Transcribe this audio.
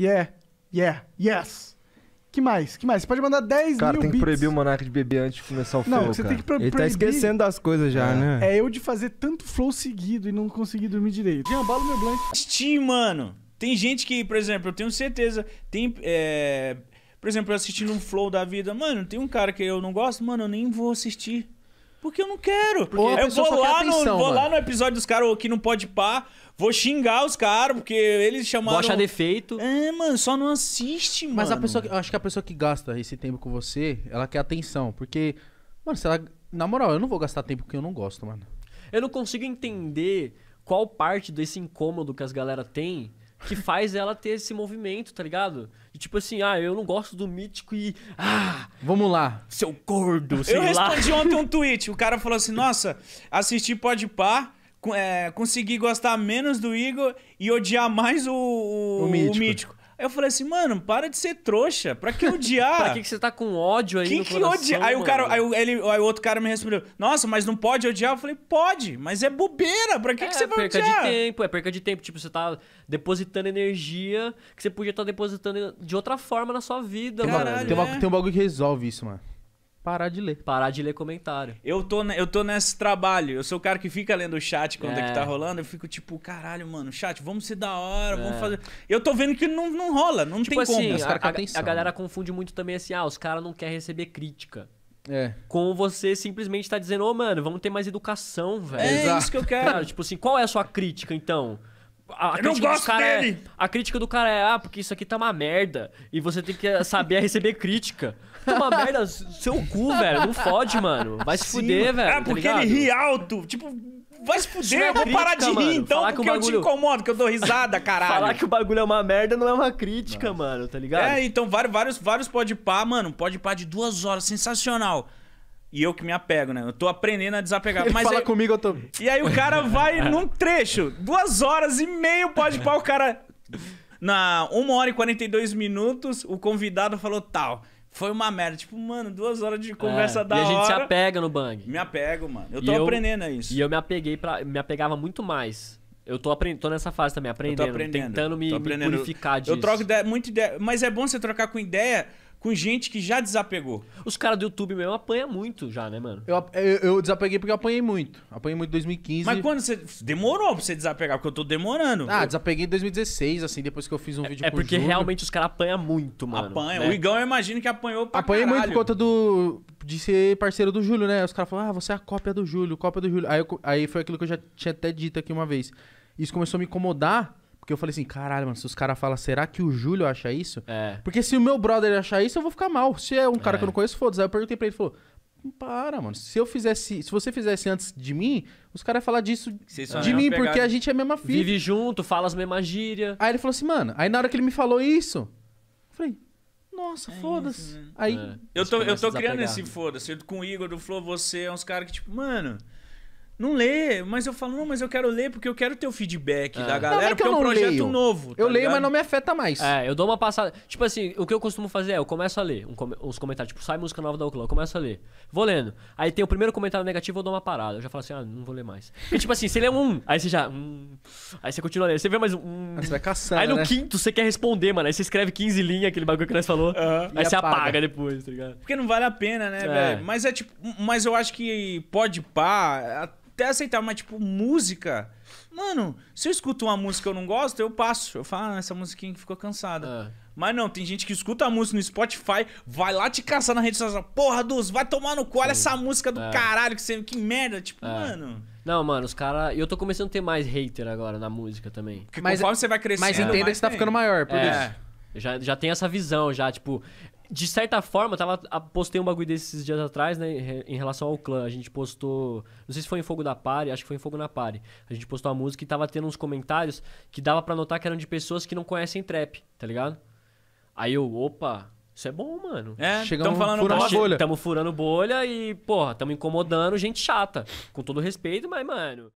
Yeah, yeah, yes. Que mais? Que mais? Você pode mandar 10 cara, mil tem que beats. proibir o Monark de beber antes de começar o flow, Não, você cara. tem que pro Ele tá proibir... tá esquecendo das coisas já, é. né? É eu de fazer tanto flow seguido e não conseguir dormir direito. Jean, bala meu blunt. Steam, mano. Tem gente que, por exemplo, eu tenho certeza, tem... É... Por exemplo, eu assistindo um flow da vida. Mano, tem um cara que eu não gosto, mano, eu nem vou assistir. Porque eu não quero. Porque eu vou, lá, no, vou lá no episódio dos caras que não pode pá, vou xingar os caras, porque eles chamaram. Vou achar defeito. É, mano, só não assiste, mano. Mas a pessoa. Eu acho que a pessoa que gasta esse tempo com você, ela quer atenção. Porque, mano, se ela. Na moral, eu não vou gastar tempo que eu não gosto, mano. Eu não consigo entender qual parte desse incômodo que as galera tem que faz ela ter esse movimento, tá ligado? E tipo assim, ah, eu não gosto do mítico e. Ah! Vamos lá. Seu gordo, sei eu lá. Eu respondi ontem um tweet. O cara falou assim: nossa, assistir pode par. É, consegui gostar menos do Igor e odiar mais o, o, o mítico. mítico. Aí eu falei assim, mano, para de ser trouxa. Pra que odiar? pra que, que você tá com ódio aí Quem no que coração, Aí o, cara, aí, ele, aí o outro cara me respondeu, nossa, mas não pode odiar? Eu falei, pode, mas é bobeira. Pra que, é, que você vai odiar? É perca de tempo, é perca de tempo. Tipo, você tá depositando energia que você podia estar tá depositando de outra forma na sua vida, Caralho, mano. Tem, uma, é. tem um bagulho que resolve isso, mano parar de ler. Parar de ler comentário. Eu tô, eu tô nesse trabalho. Eu sou o cara que fica lendo o chat quando é. é que tá é. rolando. Eu fico tipo, caralho, mano, chat, vamos ser da hora, é. vamos fazer. Eu tô vendo que não, não rola, não tipo tem assim, como. A, a, a, galera né? confunde muito também assim, ah, os caras não querem receber crítica. É. Com você simplesmente tá dizendo, ô, oh, mano, vamos ter mais educação, velho. É Exato. isso que eu tá quero. Cara, tipo assim, qual é a sua crítica então? A, não gosto é- dele! É, a crítica do cara é, ah, porque isso aqui tá uma merda. E você tem que eh, saber receber crítica. Tá uma merda, seu cu, velho. Não fode, mano. Vai se Sim. fuder, velho. É porque ele ri alto. Tipo, vai se fuder, é eu vou crítica, parar de rir mano. então, Falar porque bagulho... eu te incomodo, que eu dou risada, caralho. Falar que o bagulho é uma merda não é uma crítica, Nossa. mano, tá ligado? É, então vários, vários, vários pode pá, mano, pode pá de duas horas, sensacional. E eu que me apego, né? Eu tô aprendendo a desapegar. Ele mas fala aí... comigo, eu tô. E aí o cara vai num trecho, duas horas e meio pode pau, o cara. Na uma hora e 42 minutos, o convidado falou tal. Foi uma merda. Tipo, mano, duas horas de conversa é, da hora. E a gente hora, se apega no bang. Me apego, mano. Eu tô e aprendendo eu, isso. E eu me apeguei para Me apegava muito mais. Eu tô, aprendendo tô nessa fase também, aprendendo. Eu tô aprendendo. Tentando me, aprendendo. me purificar disso. Eu troco ideia, muito ideia. Mas é bom você trocar com ideia com gente que já desapegou. Os caras do YouTube mesmo apanham muito já, né, mano? Eu, eu, eu, desapeguei porque eu apanhei muito. Apanhei muito em 2015. Mas quando você. Demorou pra você desapegar, porque eu tô demorando. Ah, eu... desapeguei em 2016, assim, depois que eu fiz um é, vídeo É porque realmente os caras apanham muito, mano. Apanha. Né? O Igão eu imagino que apanhou pra Apanhei caralho. muito por conta do. De ser parceiro do Júlio, né? Os caras falaram, ah, você é a cópia do Júlio, cópia do Júlio. Aí, eu, aí foi aquilo que eu já tinha até dito aqui uma vez. Isso começou a me incomodar porque eu falei assim, caralho, mano, se os caras falam, será que o Júlio acha isso? É. Porque se o meu brother achar isso, eu vou ficar mal. Se é um cara é. que eu não conheço, foda-se. Aí eu perguntei pra ele, ele falou, para, mano. Se eu fizesse. Se você fizesse antes de mim, os caras iam falar disso de mim, pegar... porque a gente é a mesma filha. Vive junto, fala as mesmas gírias. Aí ele falou assim, mano. Aí na hora que ele me falou isso, eu falei, nossa, é foda-se. Né? Aí. É. Eu tô, eu tô criando esse foda-se. Com o Igor do Flow, você é uns caras que, tipo, mano não lê, mas eu falo, não, mas eu quero ler porque eu quero ter o feedback é. da galera, não, é porque é um projeto leio. novo. Tá eu leio, mas não me afeta mais. É, eu dou uma passada. Tipo assim, o que eu costumo fazer é, eu começo a ler um, os comentários, tipo, sai música nova da Oclão, eu começo a ler. Vou lendo. Aí tem o primeiro comentário negativo, eu dou uma parada. Eu já falo assim, ah, não vou ler mais. e tipo assim, você lê um, aí você já. Hum, aí você continua lendo. Você vê mais um. Hum. Aí você vai caçando. Aí no né? quinto você quer responder, mano. Aí você escreve 15 linhas, aquele bagulho que nós falou. Aí e você apaga. apaga. depois, tá ligado? Porque não vale a pena, né, é. velho? Mas é tipo. Mas eu acho que pode pá até aceitar mas tipo, música. Mano, se eu escuto uma música que eu não gosto, eu passo. Eu falo, ah, essa musiquinha ficou cansada. É. Mas não, tem gente que escuta a música no Spotify, vai lá te caçar na rede social. Porra, dos vai tomar no cu, olha essa música do é. caralho que você. Que merda, tipo, é. mano. Não, mano, os caras. eu tô começando a ter mais hater agora na música também. Porque mas, conforme você vai crescendo. Mas entenda que você tá ficando maior, por é. isso. Já, já tem essa visão, já, tipo de certa forma, tava, ah, postei um bagulho desses dias atrás, né? Em relação ao clã. A gente postou. Não sei se foi em Fogo da Pare, acho que foi em Fogo na Pare. A gente postou a música e tava tendo uns comentários que dava para notar que eram de pessoas que não conhecem trap, tá ligado? Aí eu, opa, isso é bom, mano. É, estamos falando furando bolha. Estamos furando bolha e, porra, estamos incomodando gente chata. Com todo respeito, mas, mano.